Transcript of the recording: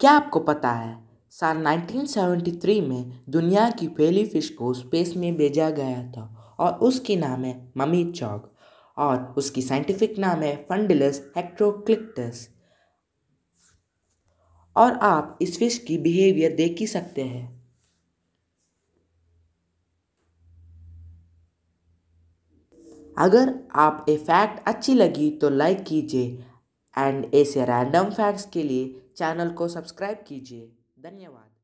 क्या आपको पता है साल 1973 में दुनिया की पहली फिश को स्पेस में भेजा गया था और उसकी नाम है ममी चौक और उसकी साइंटिफिक नाम है फंडलस हेक्ट्रोक्लिक्टस और आप इस फिश की बिहेवियर देख ही सकते हैं अगर आप ये फैक्ट अच्छी लगी तो लाइक कीजिए एंड ऐसे रैंडम फैक्ट्स के लिए चैनल को सब्सक्राइब कीजिए धन्यवाद